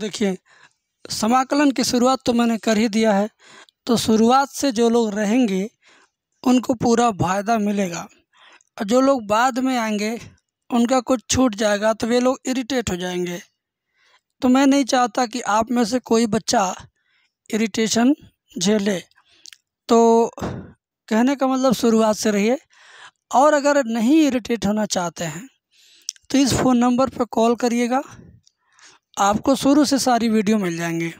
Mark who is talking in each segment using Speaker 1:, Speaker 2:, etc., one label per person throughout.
Speaker 1: देखिए समाकलन की शुरुआत तो मैंने कर ही दिया है तो शुरुआत से जो लोग रहेंगे उनको पूरा फायदा मिलेगा और जो लोग बाद में आएंगे उनका कुछ छूट जाएगा तो वे लोग इरिटेट हो जाएंगे तो मैं नहीं चाहता कि आप में से कोई बच्चा इरिटेशन झेले तो कहने का मतलब शुरुआत से रहिए और अगर नहीं इरिटेट होना चाहते हैं तो इस फ़ोन नंबर पर कॉल करिएगा आपको शुरू से सारी वीडियो मिल जाएंगी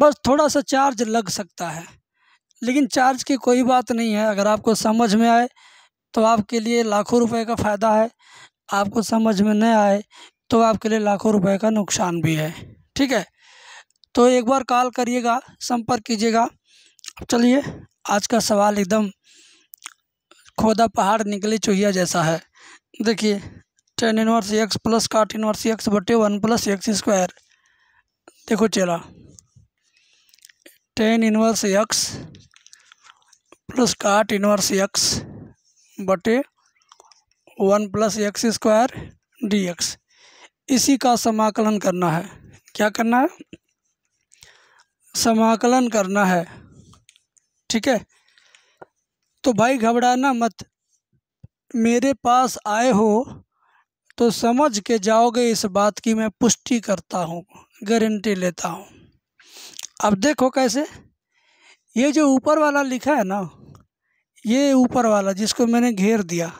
Speaker 1: बस थोड़ा सा चार्ज लग सकता है लेकिन चार्ज की कोई बात नहीं है अगर आपको समझ में आए तो आपके लिए लाखों रुपए का फ़ायदा है आपको समझ में नहीं आए तो आपके लिए लाखों रुपए का नुकसान भी है ठीक है तो एक बार कॉल करिएगा संपर्क कीजिएगा चलिए आज का सवाल एकदम खोदा पहाड़ निकले चूहिया जैसा है देखिए tan inverse x plus cot inverse x बटे वन प्लस एक्स स्क्वायर देखो चला tan inverse x plus cot inverse x बटे one plus x square d x इसी का समाकलन करना है क्या करना है समाकलन करना है ठीक है तो भाई घबराना मत मेरे पास आए हो तो समझ के जाओगे इस बात की मैं पुष्टि करता हूँ गारंटी लेता हूँ अब देखो कैसे ये जो ऊपर वाला लिखा है ना ये ऊपर वाला जिसको मैंने घेर दिया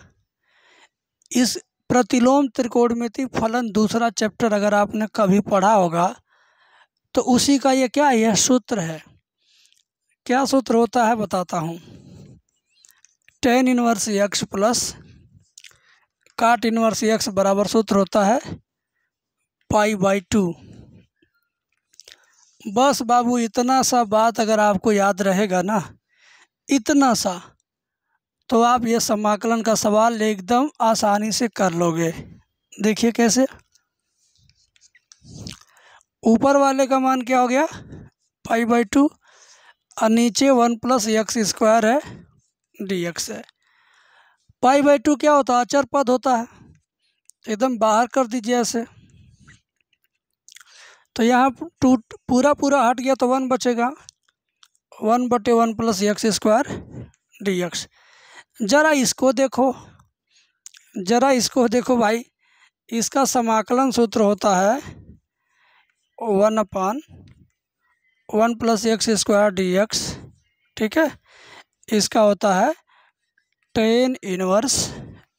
Speaker 1: इस प्रतिलोम त्रिकोणमिति फलन दूसरा चैप्टर अगर आपने कभी पढ़ा होगा तो उसी का ये क्या यह सूत्र है क्या सूत्र होता है बताता हूँ tan inverse x plus cot inverse x बराबर सूत्र होता है पाई बाई टू बस बाबू इतना सा बात अगर आपको याद रहेगा ना इतना सा तो आप ये समाकलन का सवाल एकदम आसानी से कर लोगे देखिए कैसे ऊपर वाले का मान क्या हो गया पाई बाई टू और नीचे वन प्लस एक्स स्क्वायर है डी एक्स है पाई बाई टू क्या होता है अचर पद होता है एकदम बाहर कर दीजिए ऐसे तो यहाँ टू पूरा पूरा हट गया तो वन बचेगा वन बटे one plus x square d x जरा इसको देखो जरा इसको देखो भाई इसका समाकलन सूत्र होता है one upon one plus x square d x ठीक है इसका होता है टेन इनवर्स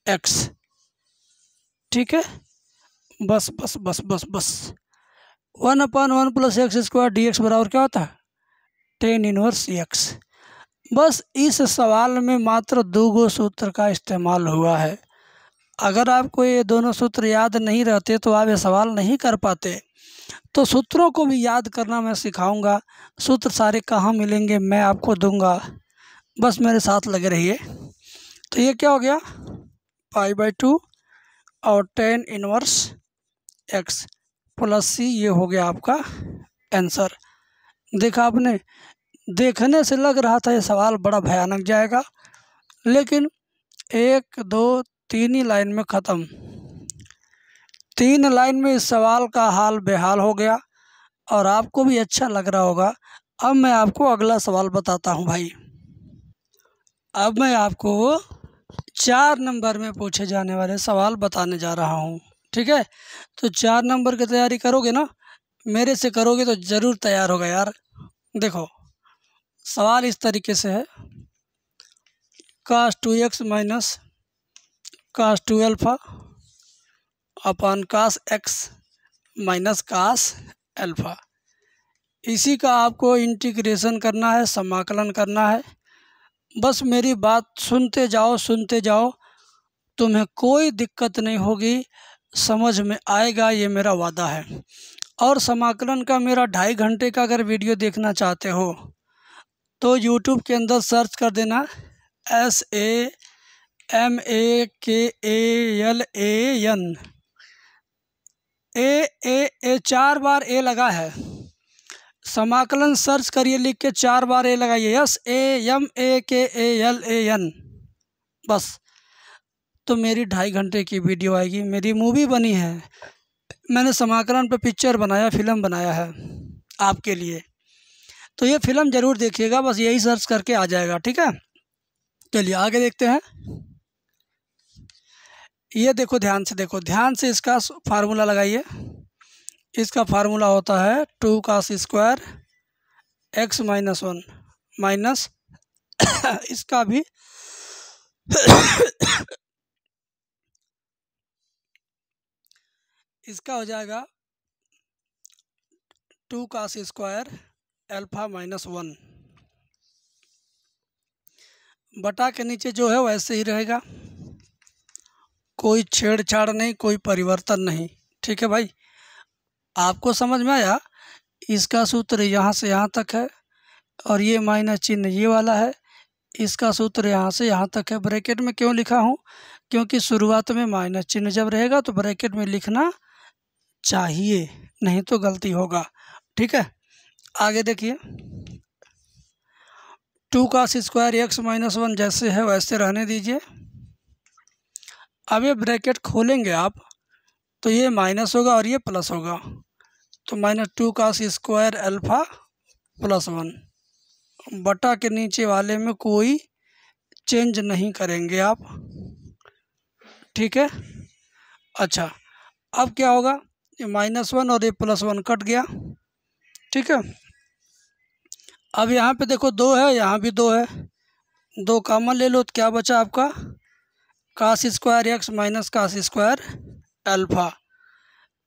Speaker 1: एक्स ठीक है बस बस बस बस बस one upon one plus x square d x बराबर क्या होता है टेन इनवर्स एक्स बस इस सवाल में मात्र दो गो सूत्र का इस्तेमाल हुआ है अगर आपको ये दोनों सूत्र याद नहीं रहते तो आप ये सवाल नहीं कर पाते तो सूत्रों को भी याद करना मैं सिखाऊंगा सूत्र सारे कहाँ मिलेंगे मैं आपको दूंगा बस मेरे साथ लगे रहिए तो ये क्या हो गया पाई बाई टू और tan inverse x plus c ये हो गया आपका आंसर देखा आपने देखने से लग रहा था ये सवाल बड़ा भयानक जाएगा लेकिन एक दो तीन ही लाइन में ख़त्म तीन लाइन में इस सवाल का हाल बेहाल हो गया और आपको भी अच्छा लग रहा होगा अब मैं आपको अगला सवाल बताता हूँ भाई अब मैं आपको चार नंबर में पूछे जाने वाले सवाल बताने जा रहा हूँ ठीक है तो चार नंबर की तैयारी करोगे ना मेरे से करोगे तो ज़रूर तैयार होगा यार देखो सवाल इस तरीके से है cos two x minus cos two alpha upon cos x minus cos alpha इसी का आपको इंटीग्रेशन करना है समाकलन करना है बस मेरी बात सुनते जाओ सुनते जाओ तुम्हें कोई दिक्कत नहीं होगी समझ में आएगा ये मेरा वादा है और समाकलन का मेरा ढाई घंटे का अगर वीडियो देखना चाहते हो तो यूट्यूब के अंदर सर्च कर देना एस ए एम ए के ए एल एन ए ए ए चार बार ए लगा है समाकलन सर्च करिए लिख के चार बार ए लगाइए यस ए एम ए के ए एल ए एन बस तो मेरी ढाई घंटे की वीडियो आएगी मेरी मूवी बनी है मैंने समाकलन पर पिक्चर बनाया फिल्म बनाया है आपके लिए तो ये फिल्म ज़रूर देखिएगा बस यही सर्च करके आ जाएगा ठीक है चलिए आगे देखते हैं ये देखो ध्यान से देखो ध्यान से इसका फार्मूला लगाइए इसका फार्मूला होता है two cos square x minus one minus इसका भी इसका हो जाएगा two cos square alpha minus one बटा के नीचे जो है वैसे ही रहेगा कोई छेड़छाड़ नहीं कोई परिवर्तन नहीं ठीक है भाई आपको समझ में आया इसका सूत्र यहाँ से यहाँ तक है और ये माइनस चिन्ह ये वाला है इसका सूत्र यहाँ से यहाँ तक है ब्रैकेट में क्यों लिखा हूँ क्योंकि शुरुआत में माइनस चिन्ह जब रहेगा तो ब्रैकेट में लिखना चाहिए नहीं तो गलती होगा ठीक है आगे देखिए टू का स्क्वायर एक्स माइनस वन जैसे है वैसे रहने दीजिए अब ये ब्रैकेट खोलेंगे आप तो ये माइनस होगा और ये प्लस होगा तो माइनस टू का स्क्वायर अल्फ़ा प्लस वन बटा के नीचे वाले में कोई चेंज नहीं करेंगे आप ठीक है अच्छा अब क्या होगा ये माइनस वन और ये प्लस वन कट गया ठीक है अब यहाँ पे देखो दो है यहाँ भी दो है दो कामन ले लो तो क्या बचा आपका cos square x minus cos square alpha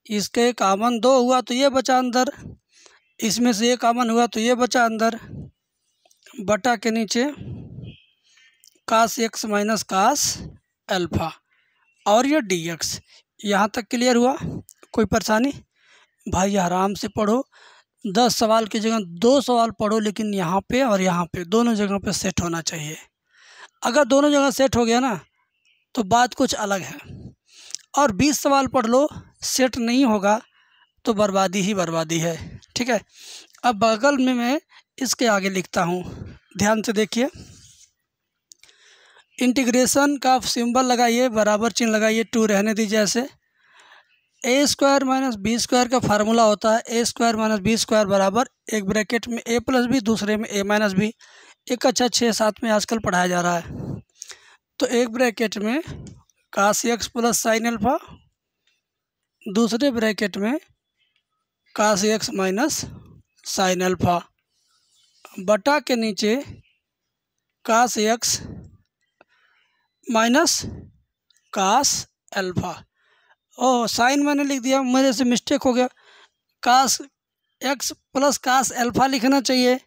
Speaker 1: इसके एक आमन दो हुआ तो ये बचा अंदर इसमें से एक आमन हुआ तो ये बचा अंदर बटा के नीचे cos x minus cos alpha और ये डी एक्स यहाँ तक क्लियर हुआ कोई परेशानी भाई आराम से पढ़ो दस सवाल की जगह दो सवाल पढ़ो लेकिन यहाँ पे और यहाँ पे दोनों जगह पे सेट होना चाहिए अगर दोनों जगह सेट हो गया ना तो बात कुछ अलग है और बीस सवाल पढ़ लो सेट नहीं होगा तो बर्बादी ही बर्बादी है ठीक है अब बगल में मैं इसके आगे लिखता हूँ ध्यान से देखिए इंटीग्रेशन का सिंबल लगाइए बराबर चिन्ह लगाइए टू रहने दीजिए ऐसे a square minus b square का फार्मूला होता है a square minus b square बराबर एक ब्रैकेट में ए प्लस बी दूसरे में ए माइनस बी एक अच्छा छः सात में आजकल पढ़ाया जा रहा है तो एक ब्रैकेट में cos x plus sine alpha दूसरे ब्रैकेट में cos x minus sine alpha बटा के नीचे cos x minus cos alpha ओ साइन मैंने लिख दिया मेरे से मिस्टेक हो गया काश एक्स प्लस काश अल्फ़ा लिखना चाहिए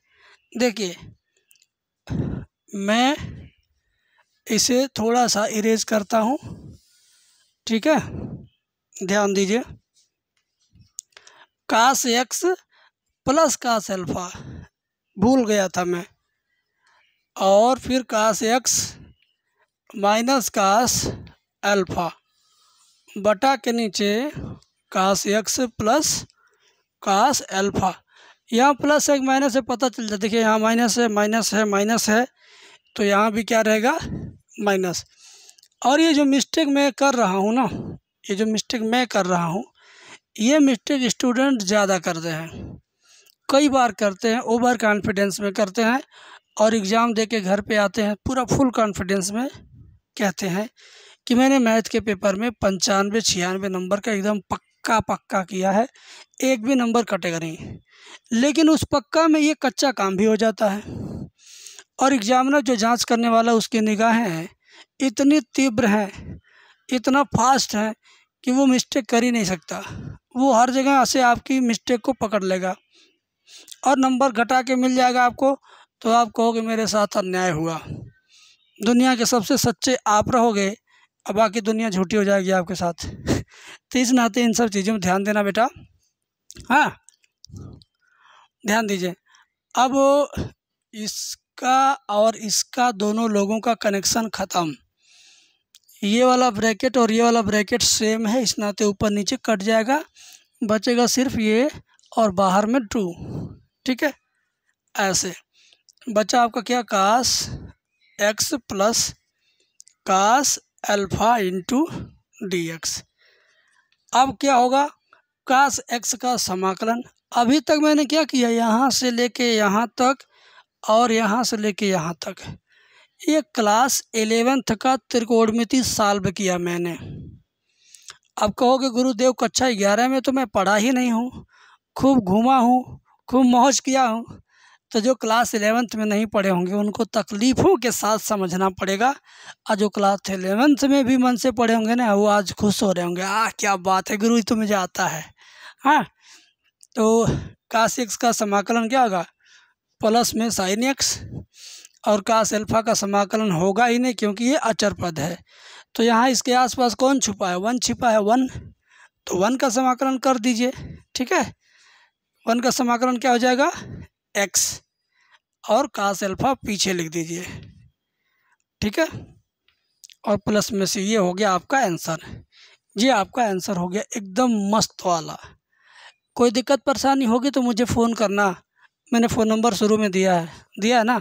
Speaker 1: देखिए मैं इसे थोड़ा सा इरेज करता हूँ ठीक है ध्यान दीजिए काश एक्स प्लस काश अल्फ़ा भूल गया था मैं और फिर काश एक्स माइनस काश अल्फ़ा बटा के नीचे cos x plus cos alpha यहाँ प्लस है माइनस है पता चल जाए देखिए यहाँ माइनस है माइनस है माइनस है तो यहाँ भी क्या रहेगा माइनस और ये जो मिस्टेक मैं कर रहा हूँ ना ये जो मिस्टेक मैं कर रहा हूँ ये मिस्टेक स्टूडेंट ज़्यादा करते हैं कई बार करते हैं ओवर कॉन्फिडेंस में करते हैं और एग्ज़ाम दे के घर पे आते हैं पूरा फुल कॉन्फिडेंस में कहते हैं कि मैंने मैथ के पेपर में पंचानवे छियानवे नंबर का एकदम पक्का पक्का किया है एक भी नंबर कटेगा नहीं लेकिन उस पक्का में ये कच्चा काम भी हो जाता है और एग्ज़ामिनर जो जांच करने वाला उसकी निगाहें हैं इतनी तीव्र हैं इतना फास्ट है कि वो मिस्टेक कर ही नहीं सकता वो हर जगह से आपकी मिस्टेक को पकड़ लेगा और नंबर घटा के मिल जाएगा आपको तो आप कहोगे मेरे साथ अन्याय हुआ दुनिया के सबसे सच्चे आप रहोगे अब बाकी दुनिया झूठी हो जाएगी आपके साथ तो इस नाते इन सब चीज़ों में ध्यान देना बेटा हाँ ध्यान दीजिए अब इसका और इसका दोनों लोगों का कनेक्शन ख़त्म ये वाला ब्रैकेट और ये वाला ब्रैकेट सेम है इस नाते ऊपर नीचे कट जाएगा बचेगा सिर्फ ये और बाहर में टू ठीक है ऐसे बचा आपका क्या cos x plus cos alpha into d x अब क्या होगा काश एक्स का समाकलन अभी तक मैंने क्या किया यहाँ से लेके यहाँ तक और यहाँ से लेके यहाँ तक ये क्लास एलेवेंथ का त्रिकोणमिति साल्व किया मैंने अब कहोगे गुरुदेव कक्षा ग्यारह में तो मैं पढ़ा ही नहीं हूँ खूब घूमा हूँ खूब मौज किया हूँ तो जो क्लास एलेवेंथ में नहीं पढ़े होंगे उनको तकलीफ़ों के साथ समझना पड़ेगा और जो क्लास एलेवेंथ में भी मन से पढ़े होंगे ना वो आज खुश हो रहे होंगे आ क्या बात है गुरु तो मुझे आता है हाँ तो काश एक्स का समाकलन क्या होगा प्लस में साइन एक्स और कास अल्फ़ा का समाकलन होगा ही नहीं क्योंकि ये अचर पद है तो यहाँ इसके आसपास कौन छुपा है वन छिपा है वन तो वन का समाकलन कर दीजिए ठीक है वन का समाकलन क्या हो जाएगा एक्स और कास अल्फ़ा पीछे लिख दीजिए ठीक है और प्लस में से ये हो गया आपका आंसर ये आपका आंसर हो गया एकदम मस्त वाला कोई दिक्कत परेशानी होगी तो मुझे फ़ोन करना मैंने फ़ोन नंबर शुरू में दिया है दिया है ना